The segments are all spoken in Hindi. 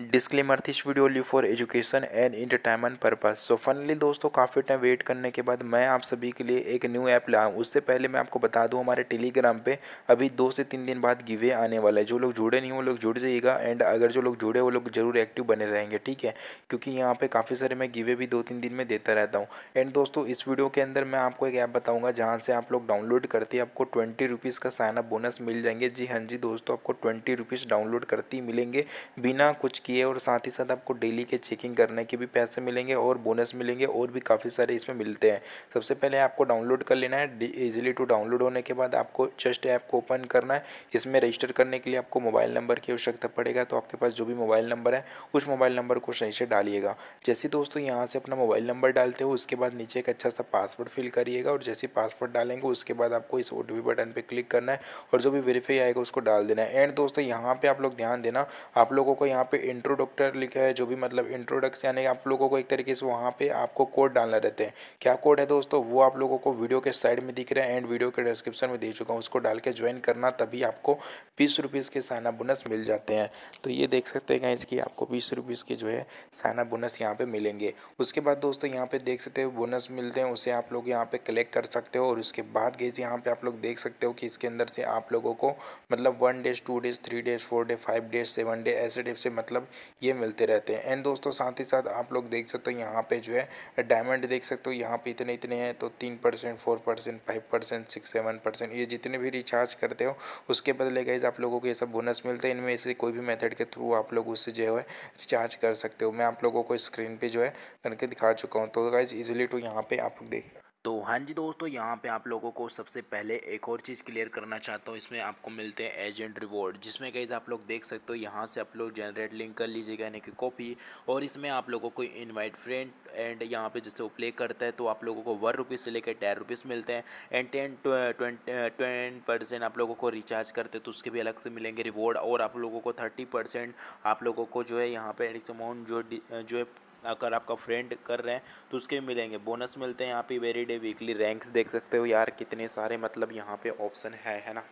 डिस्क्लेमर इस वीडियो ली for education and entertainment purpose so फनली दोस्तों काफ़ी टाइम वेट करने के बाद मैं आप सभी के लिए एक न्यू ऐप लाया हूँ उससे पहले मैं आपको बता दूँ हमारे टेलीग्राम पे अभी दो से तीन दिन बाद गिवे आने वाला है जो लोग जुड़े नहीं वो लोग जुड़ जाइएगा एंड अगर जो लोग जुड़े वो लोग जरूर एक्टिव बने रहेंगे ठीक है क्योंकि यहाँ पर काफ़ी सारे मैं गिवे भी दो तीन दिन में देता रहता हूँ एंड दोस्तों इस वीडियो के अंदर मैं आपको एक ऐप बताऊँगा जहाँ से आप लोग डाउनलोड करते आपको ट्वेंटी रुपीज़ का साइनअप बोनस मिल जाएंगे जी हाँ जी दोस्तों आपको ट्वेंटी रुपीज़ डाउनलोड करती मिलेंगे बिना कुछ किए और साथ ही साथ आपको डेली के चेकिंग करने के भी पैसे मिलेंगे और बोनस मिलेंगे और भी काफ़ी सारे इसमें मिलते हैं सबसे पहले आपको डाउनलोड कर लेना है ईजिली टू डाउनलोड होने के बाद आपको जस्ट ऐप को ओपन करना है इसमें रजिस्टर करने के लिए आपको मोबाइल नंबर की आवश्यकता पड़ेगा तो आपके पास जो भी मोबाइल नंबर है उस मोबाइल नंबर को सही से डालिएगा जैसे दोस्तों यहाँ से अपना मोबाइल नंबर डालते हो उसके बाद नीचे एक अच्छा सा पासवर्ड फिल करिएगा और जैसे पासवर्ड डालेंगे उसके बाद आपको इस ओ बटन पर क्लिक करना है और जो भी वेरीफाई आएगा उसको डाल देना है एंड दोस्तों यहाँ पर आप लोग ध्यान देना आप लोगों को यहाँ पर इंट्रोडक्टर लिखा है जो भी मतलब इंट्रोडक्स यानी आप लोगों को एक तरीके से वहाँ पे आपको कोड डालना रहते हैं क्या कोड है दोस्तों वो आप लोगों को वीडियो के साइड में दिख रहा है एंड वीडियो के डिस्क्रिप्शन में दे चुका हूँ उसको डाल के ज्वाइन करना तभी आपको बीस रुपीज़ के साना बोनस मिल जाते हैं तो ये देख सकते हैं गाइज की आपको बीस रुपीज़ के जो है साना बोनस यहाँ पर मिलेंगे उसके बाद दोस्तों यहाँ पर देख सकते हो बोनस मिलते हैं उसे आप लोग यहाँ पर कलेक्ट कर सकते हो और उसके बाद गई यहाँ पर आप लोग देख सकते हो कि इसके अंदर से आप लोगों को मतलब one days two days three days four day five days seven day ऐसे टाइप से मतलब ये मिलते रहते हैं एंड दोस्तों साथ ही साथ आप लोग देख सकते हो यहाँ पे जो है डायमंड देख सकते हो यहाँ पे इतने इतने हैं तो तीन percent four percent five percent six seven percent ये जितने भी रिचार्ज करते हो उसके बदले गाइज आप लोगों को ये सब बोनस मिलते हैं इनमें से कोई भी मेथड के थ्रू आप लोग उससे जो है रिचार्ज कर सकते हो मैं आप लोगों को स्क्रीन पर जो है करके दिखा चुका हूँ तो गाइज इजिली टू यहाँ पर आप लोग देख तो हाँ जी दोस्तों यहाँ पे आप लोगों को सबसे पहले एक और चीज़ क्लियर करना चाहता हूँ इसमें आपको मिलते हैं एजेंट रिवॉर्ड जिसमें कहीं आप लोग देख सकते हो यहाँ से आप लोग जनरेट लिंक कर लीजिएगा यानी कि कॉपी और इसमें आप लोगों को इनवाइट फ्रेंड एंड यहाँ पे जैसे वो प्ले करता है तो आप लोगों को वन रुपीज़ से लेकर टेन रुपीज़ मिलते हैं एंड टेन ट्वेंट आप लोगों को रिचार्ज करते हैं तो उसके भी अलग से मिलेंगे रिवॉर्ड और आप लोगों को थर्टी परसेंट आप लोगों को जो है यहाँ पर अमाउंट जो जो है अगर आपका फ्रेंड कर रहे हैं तो उसके मिलेंगे बोनस मिलते हैं यहाँ पे वेरी डे वीकली रैंक्स देख सकते हो यार कितने सारे मतलब यहाँ पे ऑप्शन है है ना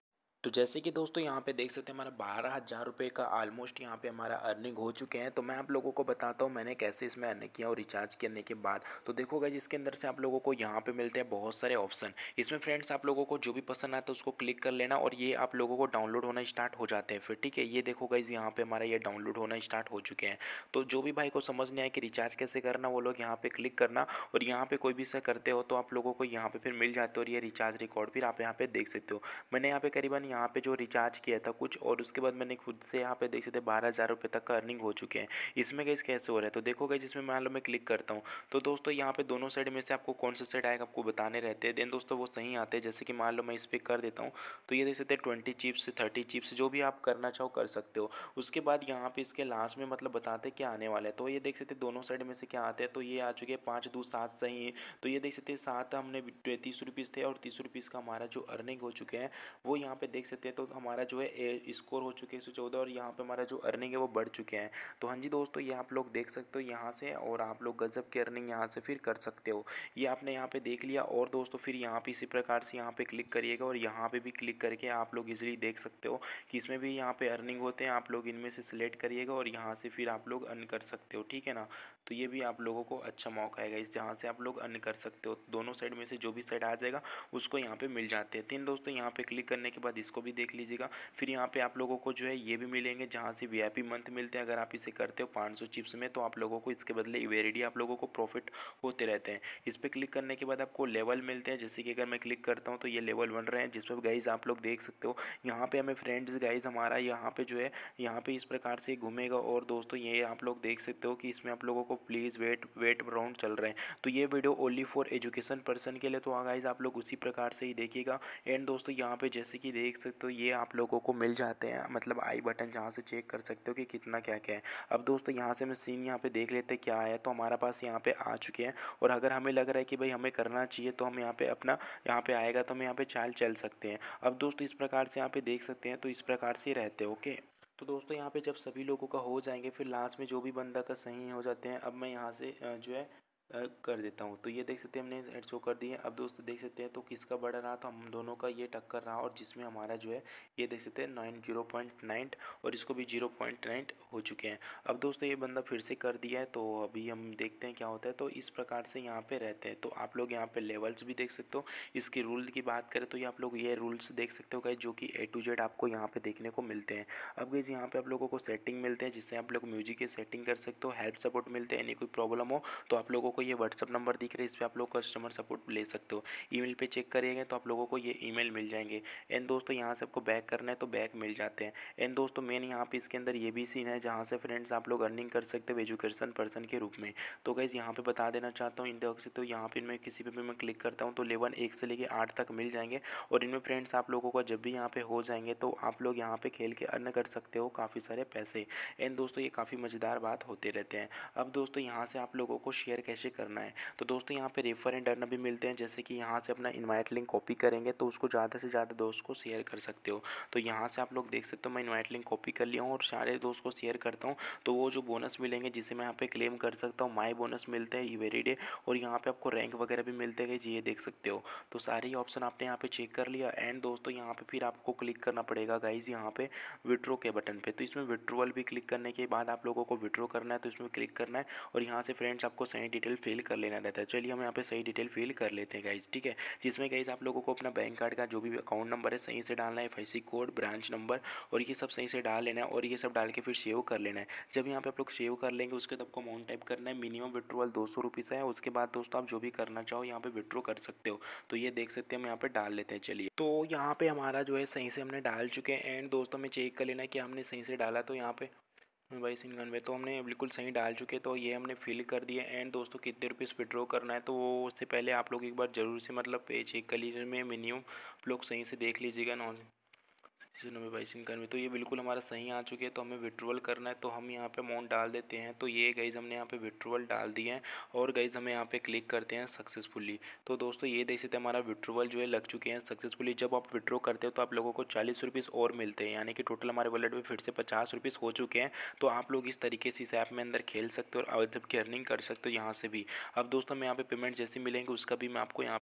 तो जैसे कि दोस्तों यहाँ पे देख सकते हैं हमारा बारह हज़ार रुपये का आलमोस्ट यहाँ पे हमारा अर्निंग हो चुके हैं तो मैं आप लोगों को बताता हूँ मैंने कैसे इसमें अर्निंग किया और रिचार्ज करने के बाद तो देखोगा जिसके अंदर से आप लोगों को यहाँ पे मिलते हैं बहुत सारे ऑप्शन इसमें फ्रेंड्स आप लोगों को जो भी पसंद आता है उसको क्लिक कर लेना और ये आप लोगों को डाउनलोड होना स्टार्ट हो जाते हैं फिर ठीक है ये देखो इस यहाँ पर हमारा ये डाउनलोड होना स्टार्ट हो चुके हैं तो जो भी भाई को समझ नहीं आया कि रिचार्ज कैसे करना वो लोग यहाँ पर क्लिक करना और यहाँ पर कोई भी सर करते हो तो आप लोगों को यहाँ पर फिर मिल जाते हो और ये रिचार्ज रिकॉर्ड फिर आप यहाँ पर देख सकते हो मैंने यहाँ पर करीबन यहाँ पे जो रिचार्ज किया था कुछ और उसके बाद मैंने खुद से यहाँ पे देख सकते हैं बारह हज़ार रुपये तक का अर्निंग हो चुके हैं इसमें गई कैसे हो रहा है तो देखो गई जिसमें मान लो मैं क्लिक करता हूँ तो दोस्तों यहाँ पे दोनों साइड में से आपको कौन सा साइड आएगा आपको बताने रहते हैं देन दोस्तों वो सही आते हैं जैसे कि मान लो मैं इस पर कर देता हूँ तो ये देख सकते हैं ट्वेंटी चिप्स थर्टी चिप्स जो भी आप करना चाहो कर सकते हो उसके बाद यहाँ पे इसके लास्ट में मतलब बताते क्या आने वाला है तो ये देख सकते दोनों साइड में से क्या आते हैं तो ये आ चुके हैं पाँच दो सात सही है तो ये देख सकते सात हमने तीस रुपीज़ थे और तीस रुपीज़ का हमारा जो अर्निंग हो चुके हैं वो यहाँ पे देख देख सकते हैं तो हमारा जो है स्कोर हो चुके हैं एक चौदह और यहाँ पे हमारा जो अर्निंग है वो बढ़ चुके हैं तो हाँ जी दोस्तों ये आप लोग देख सकते हो यहाँ से और आप लोग गजब की अर्निंग यहाँ से फिर कर सकते हो ये आपने यहाँ पर देख लिया और दोस्तों फिर यहाँ पर इसी प्रकार से यहाँ पर क्लिक करिएगा और यहाँ पर भी क्लिक करके आप लोग इजिली देख सकते हो कि इसमें भी यहाँ पर अर्निंग होते हैं आप लोग इनमें से सिलेक्ट करिएगा और यहाँ से फिर आप लोग अर्न कर सकते हो ठीक है ना तो ये भी आप लोगों को अच्छा मौका है इस जहाँ से आप लोग अर्न कर सकते हो दोनों साइड में से जो भी साइड आ जाएगा उसको यहाँ पे मिल जाते हैं तीन दोस्तों यहाँ पे क्लिक करने के बाद इसको इसको भी देख लीजिएगा फिर यहाँ पे आप लोगों को जो है ये भी मिलेंगे जहाँ से वीआईपी मंथ मिलते हैं अगर आप इसे करते हो 500 चिप्स में तो आप लोगों को इसके बदले इवेरेडी आप लोगों को प्रॉफिट होते रहते हैं इस पर क्लिक करने के बाद आपको लेवल मिलते हैं जैसे कि अगर मैं क्लिक करता हूँ तो ये लेवल बन रहे हैं जिस पर गाइज आप लोग देख सकते हो यहाँ पर हमें फ्रेंड्स गाइज हमारा यहाँ पर जो है यहाँ पर इस प्रकार से घूमेगा और दोस्तों ये आप लोग देख सकते हो कि इसमें आप लोगों को प्लीज़ वेट वेट राउंड चल रहे हैं तो ये video only for education person के लिए तो हाँ गाइज आप लोग उसी प्रकार से ही देखिएगा एंड दोस्तों यहाँ पे जैसे कि देख देख सकते हो ये आप लोगों को मिल जाते हैं मतलब आई बटन जहाँ से चेक कर सकते हो कि कितना क्या क्या है अब दोस्तों यहाँ से हम सीन यहाँ पे देख लेते हैं क्या है तो हमारा पास यहाँ पे आ चुके हैं और अगर हमें लग रहा है कि भाई हमें करना चाहिए तो हम यहाँ पे अपना यहाँ पे आएगा तो हम यहाँ पे चाल चल सकते हैं अब दोस्तों इस प्रकार से यहाँ पे देख सकते हैं तो इस प्रकार से रहते ओके तो दोस्तों यहाँ पे जब सभी लोगों का हो जाएंगे फिर लास्ट में जो भी बंदा का सही हो जाते हैं अब मैं यहाँ से जो है कर देता हूँ तो ये देख सकते हैं हमने हेड शो कर दिए अब दोस्तों देख सकते हैं तो किसका बड़ा रहा तो हम दोनों का ये टक्कर रहा और जिसमें हमारा जो है ये देख सकते हैं नाइन जीरो पॉइंट नाइन और इसको भी जीरो पॉइंट नाइन हो चुके हैं अब दोस्तों ये बंदा फिर से कर दिया है तो अभी हम देखते हैं क्या होता है तो इस प्रकार से यहाँ पर रहते हैं तो आप लोग यहाँ पर लेवल्स भी देख सकते हो इसके रूल की बात करें तो ये आप लोग ये रूल्स देख सकते हो गए जो कि ए टू जेड आपको यहाँ पर देखने को मिलते हैं अब गई यहाँ पर आप लोगों को सेटिंग मिलते हैं जिससे आप लोग म्यूजिक की सेटिंग कर सकते हो हेल्प सपोर्ट मिलते हैं यानी कोई प्रॉब्लम हो तो आप लोगों को ये व्हाट्सअप नंबर दिख रहे हैं इस पर आप लोग कस्टमर सपोर्ट ले सकते हो ईमेल पे चेक करेंगे तो आप लोगों को ये ईमेल मिल जाएंगे एंड दोस्तों यहाँ से आपको बैक करना है तो बैक मिल जाते हैं एंड दोस्तों मेन यहाँ पे इसके अंदर ये भी सीन है जहाँ से फ्रेंड्स आप लोग अर्निंग कर सकते हो एजुकेशन पर्सन के रूप में तो गैस यहाँ पर बता देना चाहता हूँ इंडॉक से तो यहाँ पर मैं किसी पर भी मैं क्लिक करता हूँ तो लेवन एक से लेकर आठ तक मिल जाएंगे और इनमें फ्रेंड्स आप लोगों को जब भी यहाँ पर हो जाएंगे तो आप लोग यहाँ पर खेल के अर्न कर सकते हो काफ़ी सारे पैसे एंड दोस्तों ये काफ़ी मज़ेदार बात होते रहते हैं अब दोस्तों यहाँ से आप लोगों को शेयर कैसे कैसे करना है तो दोस्तों यहाँ पे रेफर एंड अर्न भी मिलते हैं जैसे कि यहाँ से अपना इन्वाइट लिंक कॉपी करेंगे तो उसको ज़्यादा से ज़्यादा दोस्त को शेयर कर सकते हो तो यहाँ से आप लोग देख सकते हो मैं इन्वाइट लिंक कॉपी कर लिया हूँ और सारे दोस्त को शेयर करता हूँ तो वो जो बोनस मिलेंगे जिसे मैं यहाँ पे क्लेम कर सकता हूँ माई बोनस मिलते हैं वेरी डे और यहाँ पे आपको रैंक वगैरह भी मिलते हैं ये देख सकते हो तो सारे ऑप्शन आपने यहाँ पे चेक कर लिया एंड दोस्तों यहाँ पे फिर आपको क्लिक करना पड़ेगा गाइज यहाँ पे विड्रो के बटन पर तो इसमें विड्रोवल भी क्लिक करने के बाद आप लोगों को विड्रो करना है तो इसमें क्लिक करना है और यहाँ से फ्रेंड्स आपको सही डिटेल डिटेल फिल कर लेना रहता है चलिए हम यहाँ पे सही डिटेल फिल कर लेते हैं गाइज ठीक है जिसमें गाइज आप लोगों को अपना बैंक कार्ड का जो भी अकाउंट नंबर है सही से डालना है एफ कोड ब्रांच नंबर और ये सब सही से डाल लेना है और ये सब डाल के फिर सेव कर लेना है जब यहाँ पे आप लोग सेव कर लेंगे उसके तब को अमाउंट टाइप करना है मिनिमम विड्रोवल दो सौ है उसके बाद दोस्तों आप जो भी करना चाहो यहाँ पे विड्रो कर सकते हो तो ये देख सकते हैं हम यहाँ पे डाल लेते हैं चलिए तो यहाँ पे हमारा जो है सही से हमने डाल चुके हैं एंड दोस्तों में चेक कर लेना कि हमने सही से डाला तो यहाँ पे बाईस इक्यानवे तो हमने बिल्कुल सही डाल चुके तो ये हमने फिल कर दिया एंड दोस्तों कितने रुपीस विड्रॉ करना है तो वो उससे पहले आप लोग एक बार ज़रूर से मतलब पे चेक कर लीजिए मैं मेन्यू आप लोग सही से देख लीजिएगा नॉन जीरो में बाईस इनकानवे तो ये बिल्कुल हमारा सही आ चुके हैं तो हमें विड्रोवल करना है तो हम यहाँ पे अमाउंट डाल देते हैं तो ये गाइज हमने यहाँ पे विड्रोवल डाल दिए हैं और गाइज हमें यहाँ पे क्लिक करते हैं सक्सेसफुली तो दोस्तों ये देख सकते हैं हमारा विड्रोवल जो है लग चुके हैं सक्सेसफुली जब आप विड्रो करते हो तो आप लोगों को चालीस रुपीज़ और मिलते हैं यानी कि टोटल हमारे वॉलेट में फिर से पचास रुपीज़ हो चुके हैं तो आप लोग इस तरीके से इस ऐप में अंदर खेल सकते हो और जबकि अर्निंग कर सकते हो यहाँ से भी अब दोस्तों हम यहाँ पे पेमेंट जैसे मिलेंगे उसका भी मैं आपको यहाँ